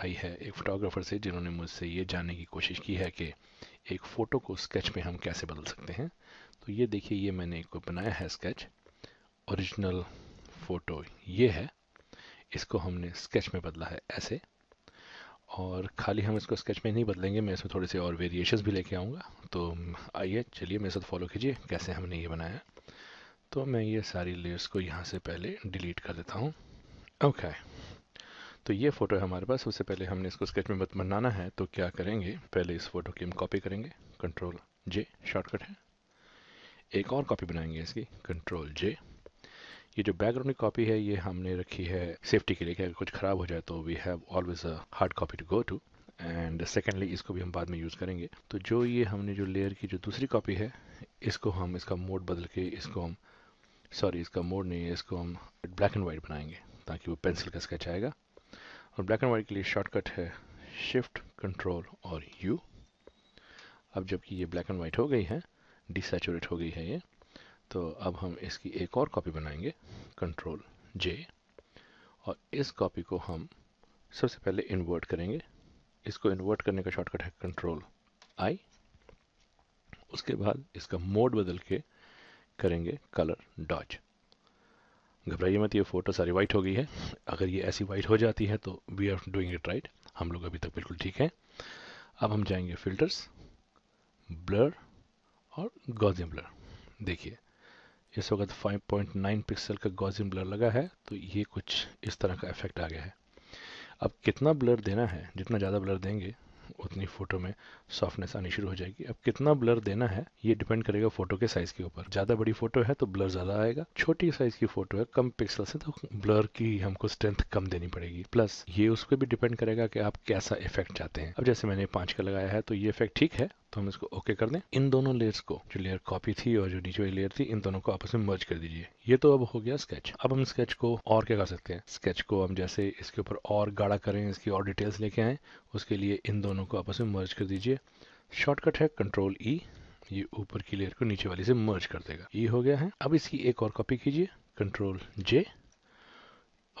आई है एक फोटोग्राफर से जिन्होंने मुझसे ये जानने की कोशिश की है कि एक फ़ोटो को स्केच में हम कैसे बदल सकते हैं तो ये देखिए ये मैंने एक बनाया है स्केच ओरिजिनल फ़ोटो ये है इसको हमने स्केच में बदला है ऐसे और खाली हम इसको स्केच में नहीं बदलेंगे मैं इसमें थोड़े से और वेरिएशन भी लेके आऊँगा तो आइए चलिए मेरे साथ फॉलो कीजिए कैसे हमने ये बनाया तो मैं ये सारी लेयर्स को यहाँ से पहले डिलीट कर देता हूँ ओके okay. तो ये फ़ोटो है हमारे पास उससे पहले हमने इसको स्केच में मत बनाना है तो क्या करेंगे पहले इस फोटो की हम कॉपी करेंगे कंट्रोल जे शॉर्टकट है एक और कॉपी बनाएंगे इसकी कंट्रोल जे ये जो बैकग्राउंड की कॉपी है ये हमने रखी है सेफ्टी के लिए कि अगर कुछ ख़राब हो जाए तो we have always a hard copy to go to and secondly इसको भी हम बाद में यूज़ करेंगे तो जो ये हमने जो लेयर की जो दूसरी कॉपी है इसको हम इसका मोड बदल के इसको हम सॉरी इसका मोड नहीं है इसको हम ब्लैक एंड वाइट बनाएंगे ताकि वो पेंसिल का स्केच आएगा और ब्लैक एंड वाइट के लिए शॉर्टकट है शिफ्ट कंट्रोल और यू अब जबकि ये ब्लैक एंड वाइट हो गई है डिसचुरेट हो गई है ये तो अब हम इसकी एक और कॉपी बनाएंगे कंट्रोल जे और इस कॉपी को हम सबसे पहले इन्वर्ट करेंगे इसको इन्वर्ट करने का शॉर्टकट है कंट्रोल आई उसके बाद इसका मोड बदल के करेंगे कलर डॉज घबराइए मत ये फ़ोटो सारी वाइट हो गई है अगर ये ऐसी वाइट हो जाती है तो we are doing it right हम लोग अभी तक बिल्कुल ठीक हैं अब हम जाएंगे फिल्टर्स ब्लर और गॉजिम ब्लर देखिए इस वक्त 5.9 पिक्सल का गॉजिम ब्लर लगा है तो ये कुछ इस तरह का इफेक्ट आ गया है अब कितना ब्लर देना है जितना ज़्यादा ब्लर देंगे उतनी फ़ोटो में सॉफ्टनेस आनी शुरू हो जाएगी अब कितना ब्लर देना है ये डिपेंड करेगा फोटो के साइज़ के ऊपर ज़्यादा बड़ी फोटो है तो ब्लर ज़्यादा आएगा छोटी साइज़ की फ़ोटो है कम पिक्सल से तो ब्लर की हमको स्ट्रेंथ कम देनी पड़ेगी प्लस ये उस पर भी डिपेंड करेगा कि आप कैसा इफेक्ट चाहते हैं अब जैसे मैंने पांच का लगाया है तो ये इफेक्ट ठीक है तो हम इसको ओके कर दें इन दोनों लेयर्स को जो लेयर कॉपी थी और जो नीचे वाली लेयर थी इन दोनों को आपस में मर्ज कर दीजिए ये तो अब हो गया स्केच अब हम स्केच को और क्या कर सकते हैं स्केच को हम जैसे इसके ऊपर और गाढ़ा करें इसकी और डिटेल्स लेके आए उसके लिए इन दोनों को आपस में मर्ज कर दीजिए शॉर्टकट है कंट्रोल ई e, ये ऊपर की लेयर को नीचे वाली से मर्ज कर देगा ये e हो गया है अब इसकी एक और कॉपी कीजिए कंट्रोल जे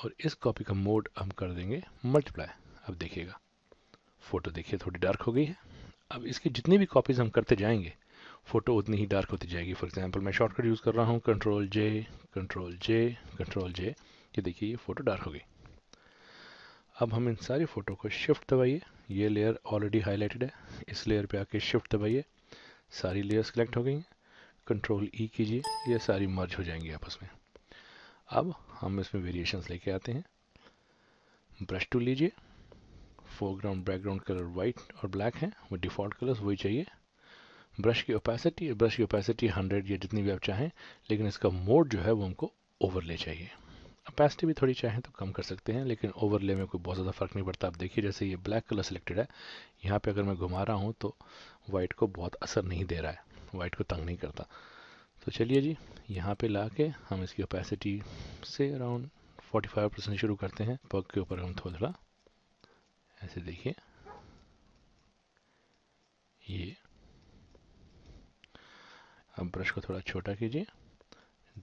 और इस कॉपी का मोड हम कर देंगे मल्टीप्लाई अब देखिएगा फोटो देखिए थोड़ी डार्क हो गई है अब इसकी जितनी भी कॉपीज़ हम करते जाएंगे फ़ोटो उतनी ही डार्क होती जाएगी फॉर एग्जांपल मैं शॉर्टकट यूज़ कर रहा हूँ control J control J control J ये देखिए ये फ़ोटो डार्क हो गई अब हम इन सारी फ़ोटो को शिफ्ट दबाइए ये लेयर ऑलरेडी हाईलाइटेड है इस लेयर पे आके शिफ्ट दबाइए सारी लेयर सेलेक्ट हो गई हैं कंट्रोल ई e कीजिए ये सारी मर्ज हो जाएंगी आपस में अब हम इसमें वेरिएशंस लेके आते हैं ब्रश टूल लीजिए फोरग्राउंड बैकग्राउंड कलर वाइट और ब्लैक है वो डिफ़ॉल्ट कलर्स वही चाहिए ब्रश की ओपेसिटी ब्रश की ओपेसिटी हंड्रेड या जितनी भी आप चाहें लेकिन इसका मोड जो है वो हमको ओवरले चाहिए अपेसिटी भी थोड़ी चाहें तो कम कर सकते हैं लेकिन ओवरले में कोई बहुत ज़्यादा फ़र्क नहीं पड़ता आप देखिए जैसे ये ब्लैक कलर सेलेक्टेड है यहाँ पर अगर मैं घुमा रहा हूँ तो वाइट को बहुत असर नहीं दे रहा है वाइट को तंग नहीं करता तो चलिए जी यहाँ पर ला के हम इसकी ओपेसिटी से अराउंड 45 परसेंट शुरू करते हैं पग के ऊपर हम थोड़ा थोड़ा ऐसे देखिए ये अब ब्रश को थोड़ा छोटा कीजिए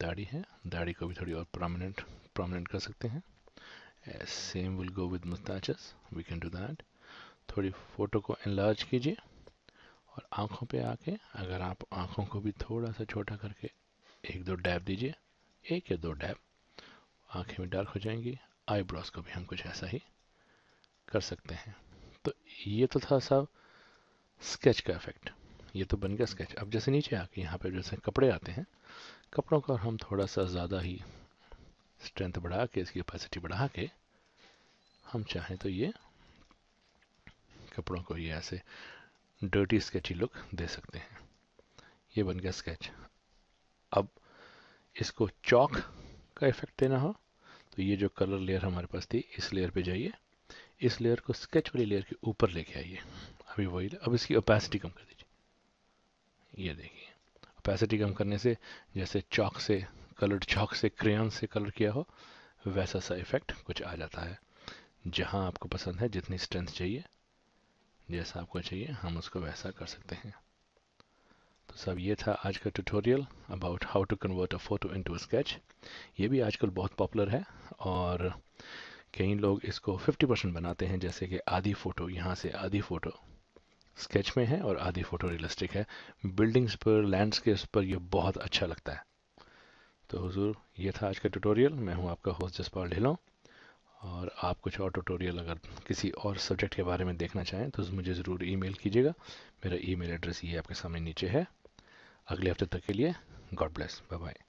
दाढ़ी है दाढ़ी को भी थोड़ी और प्रोमिनेंट प्रोमिनेंट कर सकते हैं same will go with moustaches we can do that थोड़ी फ़ोटो को एनलार्ज कीजिए और आँखों पे आके अगर आप आँखों को भी थोड़ा सा छोटा करके एक दो डैब दीजिए एक या दो डैब आँखें भी डार्क हो जाएंगी आईब्रोज को भी हम कुछ ऐसा ही कर सकते हैं तो ये तो था सब स्केच का इफेक्ट ये तो बन गया स्केच अब जैसे नीचे आके यहाँ पे जैसे कपड़े आते हैं कपड़ों का हम थोड़ा सा ज़्यादा ही स्ट्रेंथ बढ़ा के इसकी कैपेसिटी बढ़ा के हम चाहें तो ये कपड़ों को ये ऐसे डर्टी स्केची लुक दे सकते हैं ये बन गया स्केच अब इसको चौक का इफेक्ट देना हो तो ये जो कलर लेयर हमारे पास थी इस लेयर पे जाइए इस लेयर को स्केच वाली लेयर के ऊपर लेके आइए अभी वही अब इसकी ओपेसिटी कम कर दीजिए ये देखिए ओपेसिटी कम करने से जैसे चौक से कलर्ड चौक से क्रेन से कलर किया हो वैसा सा इफ़ेक्ट कुछ आ जाता है जहाँ आपको पसंद है जितनी स्ट्रेंथ चाहिए जैसा आपको चाहिए हम उसको वैसा कर सकते हैं तो सब ये था आज का tutorial about how to convert a photo into sketch ये भी आजकल बहुत पॉपुलर है और कई लोग इसको 50% बनाते हैं जैसे कि आधी फ़ोटो यहाँ से आधी फ़ोटो स्केच में है और आधी फ़ोटो रियलिस्टिक है बिल्डिंग्स पर लैंडस्केप्स पर यह बहुत अच्छा लगता है तो हुजूर ये था आज का ट्यूटोरियल मैं हूँ आपका होस्ट जसपाल ढिलों और आप कुछ और ट्यूटोरियल अगर किसी और सब्जेक्ट के बारे में देखना चाहें तो मुझे ज़रूर ईमेल कीजिएगा मेरा ईमेल एड्रेस ये आपके सामने नीचे है अगले हफ्ते तक के लिए गॉड ब्लेस बाय बाय